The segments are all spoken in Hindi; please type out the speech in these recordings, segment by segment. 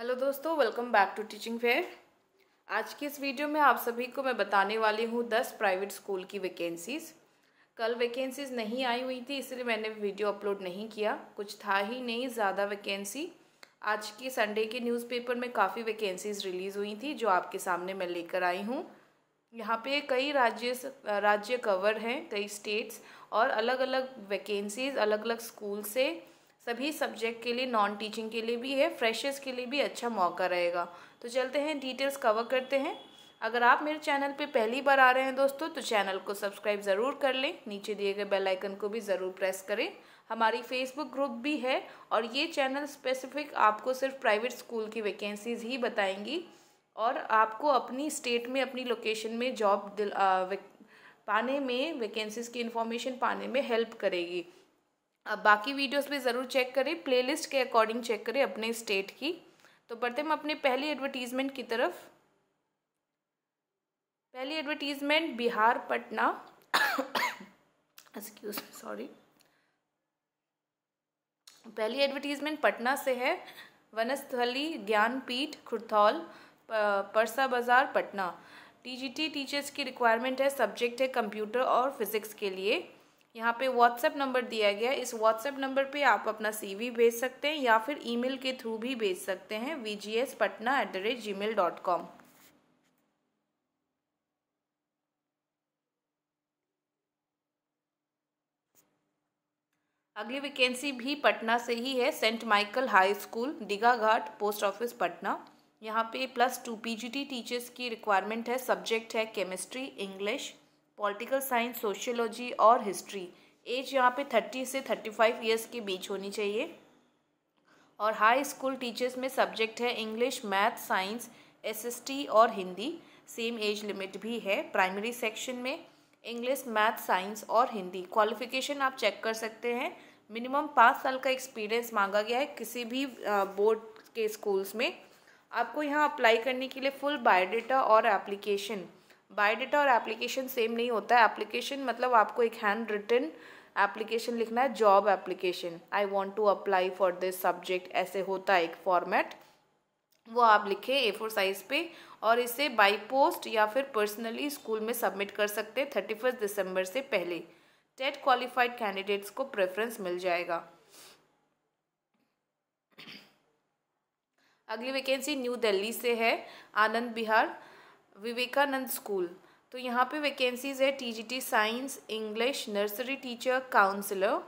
हेलो दोस्तों welcome back to teaching fair आज की इस वीडियो में आप सभी को मैं बताने वाली हूँ दस प्राइवेट स्कूल की वैकेंसीज़ कल वैकेंसीज़ नहीं आई हुई थी इसलिए मैंने वीडियो अपलोड नहीं किया कुछ था ही नहीं ज़्यादा वैकेंसी आज के संडे के न्यूज़पेपर में काफ़ी वैकेंसीज़ रिलीज़ हुई थी जो आपके सामने मैं लेकर आई हूँ यहाँ पे कई राज्य राज्य कवर हैं कई स्टेट्स और अलग अलग वैकेंसीज़ अलग अलग स्कूल से सभी सब्जेक्ट के लिए नॉन टीचिंग के लिए भी है फ्रेशर्स के लिए भी अच्छा मौका रहेगा तो चलते हैं डिटेल्स कवर करते हैं अगर आप मेरे चैनल पे पहली बार आ रहे हैं दोस्तों तो चैनल को सब्सक्राइब ज़रूर कर लें नीचे दिए गए बेल आइकन को भी ज़रूर प्रेस करें हमारी फेसबुक ग्रुप भी है और ये चैनल स्पेसिफिक आपको सिर्फ प्राइवेट स्कूल की वैकेंसीज़ ही बताएंगी और आपको अपनी स्टेट में अपनी लोकेशन में जॉब पाने में वैकेंसीज़ की इन्फॉर्मेशन पाने में हेल्प करेगी अब बाकी वीडियोस भी ज़रूर चेक करें प्लेलिस्ट के अकॉर्डिंग चेक करें अपने स्टेट की तो बढ़ते हम अपने पहली एडवर्टीज़मेंट की तरफ पहली advertisement Bihar Patna excuse sorry पहली एडवर्टीज़मेंट पटना से है वनस्थली ज्ञानपीठ खुरथौल परसा बाज़ार पटना टी टीचर्स की रिक्वायरमेंट है सब्जेक्ट है कंप्यूटर और फिज़िक्स के लिए यहाँ पे व्हाट्सएप नंबर दिया गया है इस व्हाट्सएप नंबर पे आप अपना सीवी भेज सकते हैं या फिर ईमेल के थ्रू भी भेज सकते हैं V G S Patna at the rate Gmail dot com अगली वैकेंसी भी पटना से ही है Saint Michael high school Digha Ghat post office Patna यहाँ पे प्लस टू पीजीटी टीचर्स की रिक्वायरमेंट है सब्जेक्ट है chemistry English political science sociology और हिस्ट्री एज यहाँ पे थर्टी से थर्टी फाइव ईयर्स के बीच होनी चाहिए और हाई स्कूल टीचर्स में सब्जेक्ट है इंग्लिश मैथ साइंस एसएसटी और हिंदी सेम एज लिमिट भी है प्राइमरी सेक्शन में इंग्लिश मैथ साइंस और हिंदी क्वालिफिकेशन आप चेक कर सकते हैं मिनिमम पाँच साल का एक्सपीरियंस मांगा गया है किसी भी बोर्ड के स्कूल्स में आपको यहाँ अप्लाई करने के लिए फुल बायोडाटा और एप्लीकेशन बायोडाटा और एप्लीकेशन सेम नहीं होता है एप्लीकेशन मतलब आपको एक हैंड रिटन एप्लीकेशन लिखना है job application I want to apply for this subject ऐसे होता है एक फॉर्मेट वो आप लिखें ए फोर साइज़ पे और इसे बाई पोस्ट या फिर पर्सनली स्कूल में सबमिट कर सकते हैं थर्टी फर्स्ट दिसंबर से पहले टेट क्वालिफाइड कैंडिडेट्स को प्रेफरेंस मिल जाएगा अगली वैकेंसी न्यू दिल्ली से है आनंद बिहार विवेकानंद स्कूल तो यहाँ पे वैकेंसीज़ है TGT science English nursery teacher counsellor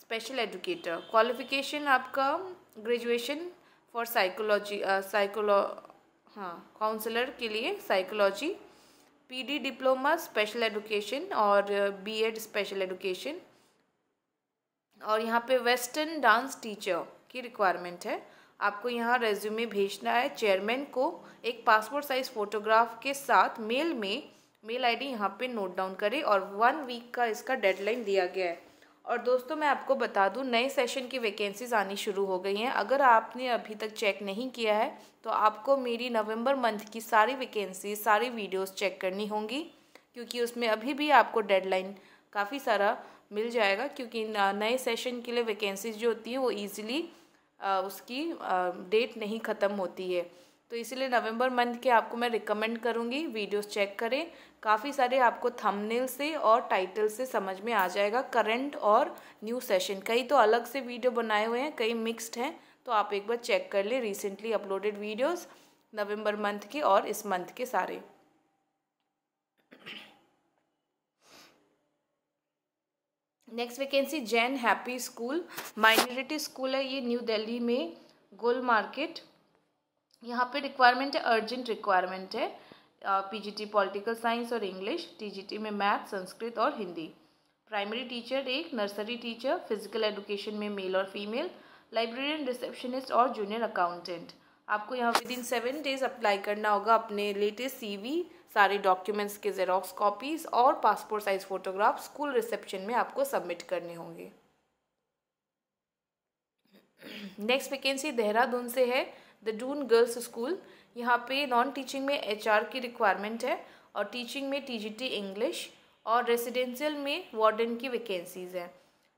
special educator qualification आपका ग्रेजुएशन फॉर साइकोलॉजी साइकोलॉ हाँ काउंसलर के लिए psychology PD diploma special education और बीएड स्पेशल एजुकेशन और यहाँ पे वेस्टर्न डांस टीचर की रिक्वायरमेंट है आपको यहाँ रेज्यूमे भेजना है चेयरमैन को एक पासपोर्ट साइज़ फ़ोटोग्राफ के साथ मेल में मेल आईडी यहाँ पर नोट डाउन करें और वन वीक का इसका डेडलाइन दिया गया है और दोस्तों मैं आपको बता दूं नए सेशन की वैकेंसीज आनी शुरू हो गई हैं अगर आपने अभी तक चेक नहीं किया है तो आपको मेरी नवंबर मंथ की सारी वैकेंसी सारी वीडियोस चेक करनी होंगी क्योंकि उसमें अभी भी आपको डेडलाइन काफ़ी सारा मिल जाएगा क्योंकि नए सेशन के लिए वैकेंसीज जो होती हैं वो ईजिली उसकी डेट नहीं ख़त्म होती है तो इसीलिए नवंबर मंथ के आपको मैं रिकमेंड करूँगी वीडियोस चेक करें काफ़ी सारे आपको थंबनेल से और टाइटल से समझ में आ जाएगा करंट और न्यू सेशन कई तो अलग से वीडियो बनाए हुए हैं कई मिक्स्ड हैं तो आप एक बार चेक कर लें रिसेंटली अपलोडेड वीडियोस नवंबर मंथ के और इस मंथ के सारे next vacancy Jain happy school minority school है ये न्यू दिल्ली में गोल मार्केट यहाँ पे रिक्वायरमेंट है अर्जेंट रिक्वायरमेंट है पीजीटी पॉलिटिकल साइंस और इंग्लिश टीजीटी में मैथ संस्कृत और हिंदी प्राइमरी टीचर एक नर्सरी टीचर फिजिकल एजुकेशन में मेल और फीमेल लाइब्रेरियन रिसेप्शनिस्ट और जूनियर अकाउंटेंट आपको यहाँ within seven days apply करना होगा अपने लेटेस्ट सी सारे डॉक्यूमेंट्स के जेरोक्स कॉपीज़ और passport size photograph school reception में आपको सबमिट करने होंगे नेक्स्ट वैकेंसी देहरादून से है द डून गर्ल्स स्कूल यहाँ पे नॉन टीचिंग में एच की रिक्वायरमेंट है और टीचिंग में टी इंग्लिश और रेसिडेंशियल में वार्डन की वैकेंसीज़ हैं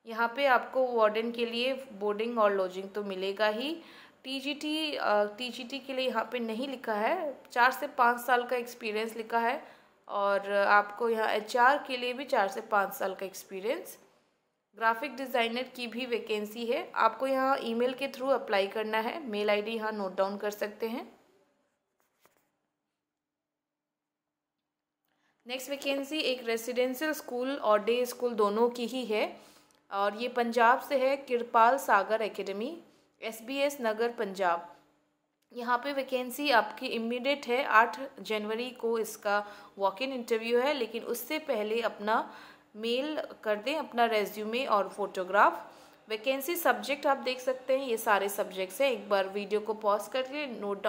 यहाँ पे आपको वार्डन के लिए बोर्डिंग और लॉजिंग तो मिलेगा ही टीजीटी टीजीटी के लिए यहाँ पे नहीं लिखा है चार से पाँच साल का एक्सपीरियंस लिखा है और आपको यहाँ एचआर के लिए भी चार से पाँच साल का एक्सपीरियंस ग्राफिक डिज़ाइनर की भी वैकेंसी है आपको यहाँ ईमेल के थ्रू अप्लाई करना है मेल आईडी यहाँ नोट डाउन कर सकते हैं नेक्स्ट वैकेंसी एक रेसिडेंशियल स्कूल और डे स्कूल दोनों की ही है और ये पंजाब से है Kirpal Sagar academy S B S Nagar Punjab यहाँ पे वैकेंसी आपकी इमीडिएट है आठ जनवरी को इसका वॉक इन इंटरव्यू है लेकिन उससे पहले अपना मेल कर दें अपना रेज्यूमे और फोटोग्राफ वैकेंसी सब्जेक्ट आप देख सकते हैं ये सारे सब्जेक्ट्स हैं एक बार वीडियो को पॉज करके नोट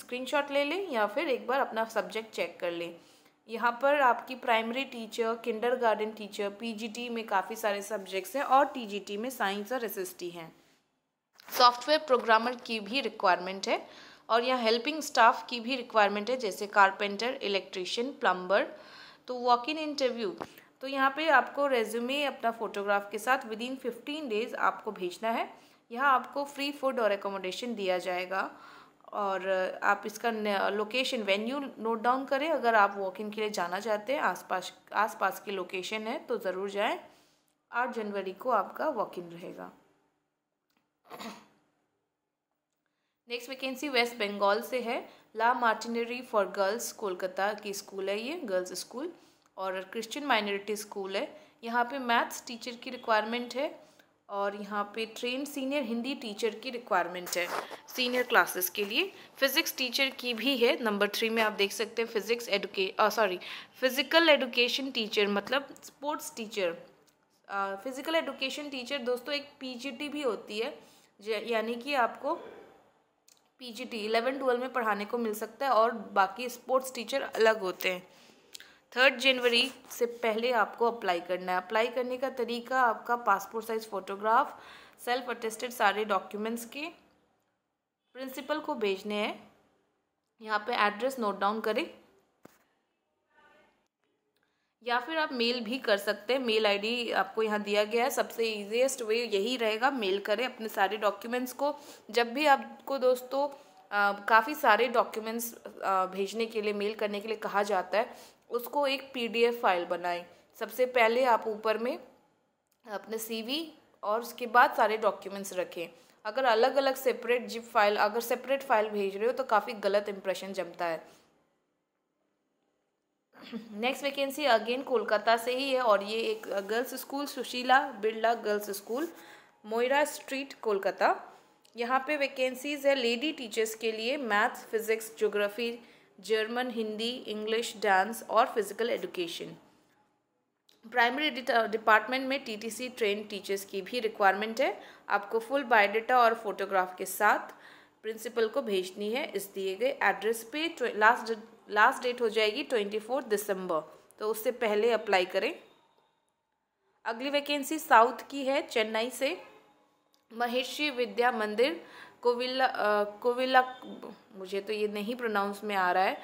स्क्रीनशॉट ले लें या फिर एक बार अपना सब्जेक्ट चेक कर लें यहाँ पर आपकी primary teacher kindergarten teacher PGT में काफ़ी सारे सब्जेक्ट्स हैं और टीजीटी में साइंस और एस हैं सॉफ्टवेयर प्रोग्रामर की भी रिक्वायरमेंट है और यहाँ हेल्पिंग स्टाफ की भी रिक्वायरमेंट है जैसे कारपेंटर इलेक्ट्रिशियन प्लम्बर तो वॉक इन इंटरव्यू तो यहाँ पे आपको रेज्यूमे अपना फोटोग्राफ के साथ विद इन फिफ्टीन डेज़ आपको भेजना है यहाँ आपको फ्री फूड और एकोमोडेशन दिया जाएगा और आप इसका लोकेशन वेन्यू नोट डाउन करें अगर आप वॉक इन के लिए जाना चाहते हैं आसपास आसपास की लोकेशन है तो ज़रूर जाएं आठ जनवरी को आपका वॉक इन रहेगा नेक्स्ट वैकेंसी वेस्ट बंगाल से है La Martiniere for girls Kolkata की स्कूल है ये गर्ल्स स्कूल और क्रिश्चियन माइनॉरिटी स्कूल है यहाँ पे मैथ्स टीचर की रिक्वायरमेंट है और यहाँ पे ट्रेन सीनियर हिंदी टीचर की रिक्वायरमेंट है सीनियर क्लासेस के लिए फिज़िक्स टीचर की भी है नंबर थ्री में आप देख सकते हैं फिज़िक्स एडुके सॉरी फिज़िकल एडुकेशन टीचर मतलब sports teacher physical education teacher दोस्तों एक पीजीटी भी होती है यानी कि आपको पीजीटी इलेवन ट्वेल्व में पढ़ाने को मिल सकता है और बाकी स्पोर्ट्स टीचर अलग होते हैं थर्ड जनवरी से पहले आपको अप्लाई करना है अप्लाई करने का तरीका आपका passport size photograph self attested सारे डॉक्यूमेंट्स के प्रिंसिपल को भेजने हैं यहाँ पे एड्रेस नोट डाउन करें या फिर आप मेल भी कर सकते हैं मेल आईडी आपको यहाँ दिया गया है सबसे ईजिएस्ट वे यही रहेगा मेल करें अपने सारे डॉक्यूमेंट्स को जब भी आपको दोस्तों काफ़ी सारे डॉक्यूमेंट्स भेजने के लिए मेल करने के लिए कहा जाता है उसको एक पीडीएफ फाइल बनाएं सबसे पहले आप ऊपर में अपने सीवी और उसके बाद सारे डॉक्यूमेंट्स रखें अगर अलग अलग सेपरेट जिप फाइल अगर सेपरेट फाइल भेज रहे हो तो काफ़ी गलत इम्प्रेशन जमता है नेक्स्ट वैकेंसी अगेन कोलकाता से ही है और ये एक girls school Sushila Birla girls school Moira street Kolkata यहाँ पे वैकेंसीज़ है लेडी टीचर्स के लिए maths physics geography German Hindi English dance और फिज़िकल एजुकेशन प्राइमरी डिपार्टमेंट में टीटीसी ट्रेन टीचर्स की भी रिक्वायरमेंट है आपको फुल बायोडाटा और फोटोग्राफ के साथ प्रिंसिपल को भेजनी है इस दिए गए एड्रेस पे लास्ट लास्ट डेट हो जाएगी ट्वेंटी फोर्थ दिसंबर तो उससे पहले अप्लाई करें अगली वैकेंसी साउथ की है चेन्नई से महर्षि विद्या मंदिर कोविला कोविला मुझे तो ये नहीं प्रोनाउंस में आ रहा है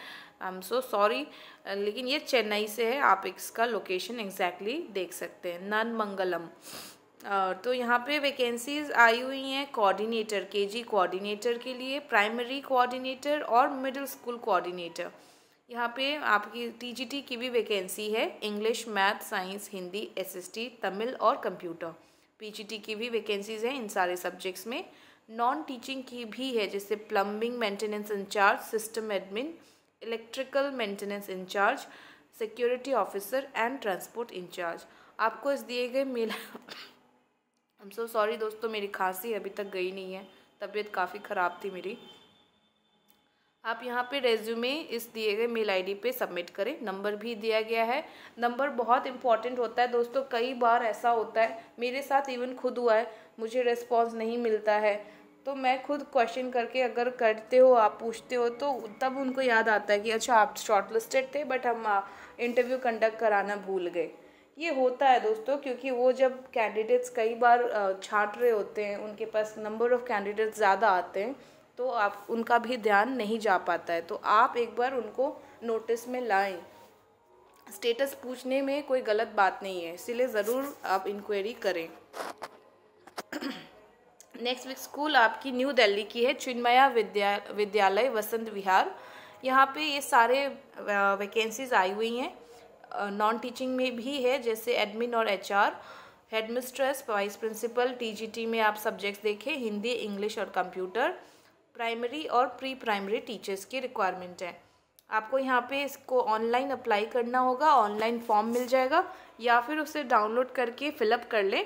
आई एम सो सॉरी लेकिन ये चेन्नई से है आप इसका लोकेशन एग्जैक्टली exactly देख सकते हैं नन मंगलम तो यहाँ पे वैकेंसीज आई हुई हैं कोऑर्डिनेटर केजी कोऑर्डिनेटर के लिए प्राइमरी कोऑर्डिनेटर और मिडिल स्कूल कोऑर्डिनेटर यहाँ पे आपकी टीजीटी की भी वैकेंसी है English math science Hindi SST Tamil और कंप्यूटर पीजीटी की भी वैकेंसीज़ हैं इन सारे सब्जेक्ट्स में नॉन टीचिंग की भी है जैसे plumbing maintenance incharge system admin electrical maintenance incharge security officer and transport incharge आपको इस दिए गए mail I am so sorry दोस्तों मेरी खांसी अभी तक गई नहीं है तबीयत काफ़ी ख़राब थी मेरी आप यहाँ पे रेज्यूमे इस दिए गए मेल आईडी पे सबमिट करें नंबर भी दिया गया है नंबर बहुत इंपॉर्टेंट होता है दोस्तों कई बार ऐसा होता है मेरे साथ इवन खुद हुआ है मुझे रिस्पॉन्स नहीं मिलता है तो मैं खुद क्वेश्चन करके अगर करते हो आप पूछते हो तो तब उनको याद आता है कि अच्छा आप शॉर्ट लिस्टेड थे बट हम इंटरव्यू कंडक्ट कराना भूल गए ये होता है दोस्तों क्योंकि वो जब कैंडिडेट्स कई बार छाट रहे होते हैं उनके पास नंबर ऑफ़ कैंडिडेट्स ज़्यादा आते हैं तो आप उनका भी ध्यान नहीं जा पाता है तो आप एक बार उनको नोटिस में लाएं स्टेटस पूछने में कोई गलत बात नहीं है इसलिए ज़रूर आप इंक्वायरी करें नेक्स्ट वीक स्कूल आपकी न्यू दिल्ली की है चिन्मया विद्या विद्यालय वसंत विहार यहाँ पे ये सारे वैकेंसीज आई हुई हैं नॉन टीचिंग में भी है जैसे एडमिन और HR headmistress vice principal TGT में आप सब्जेक्ट्स देखें हिंदी इंग्लिश और कंप्यूटर प्राइमरी और प्री प्राइमरी टीचर्स की रिक्वायरमेंट है आपको यहाँ पे इसको ऑनलाइन अप्लाई करना होगा ऑनलाइन फॉर्म मिल जाएगा या फिर उसे डाउनलोड करके फिलअप कर लें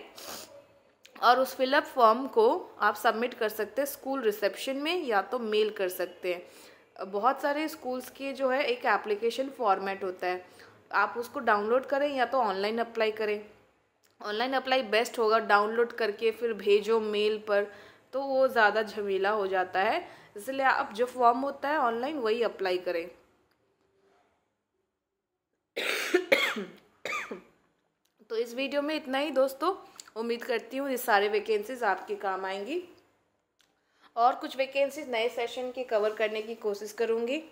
और उस फिलअप फॉर्म को आप सबमिट कर सकते हैं स्कूल रिसेप्शन में या तो मेल कर सकते हैं बहुत सारे स्कूल्स के जो है एक एप्लीकेशन फॉर्मेट होता है आप उसको डाउनलोड करें या तो ऑनलाइन अप्लाई करें ऑनलाइन अप्लाई बेस्ट होगा डाउनलोड करके फिर भेजो मेल पर तो वो ज़्यादा झमेला हो जाता है इसलिए आप जो फॉर्म होता है ऑनलाइन वही अप्लाई करें तो इस वीडियो में इतना ही दोस्तों उम्मीद करती हूँ ये सारे वैकेंसीज आपके काम आएंगी और कुछ वैकेंसीज नए सेशन की कवर करने की कोशिश करूँगी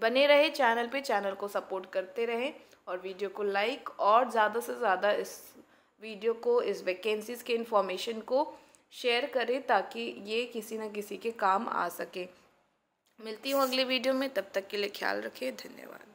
बने रहे चैनल पे चैनल को सपोर्ट करते रहें और वीडियो को लाइक और ज़्यादा से ज़्यादा इस वीडियो को इस वैकेंसीज़ के इन्फॉर्मेशन को शेयर करें ताकि ये किसी न किसी के काम आ सके मिलती हूँ अगले वीडियो में तब तक के लिए ख्याल रखें धन्यवाद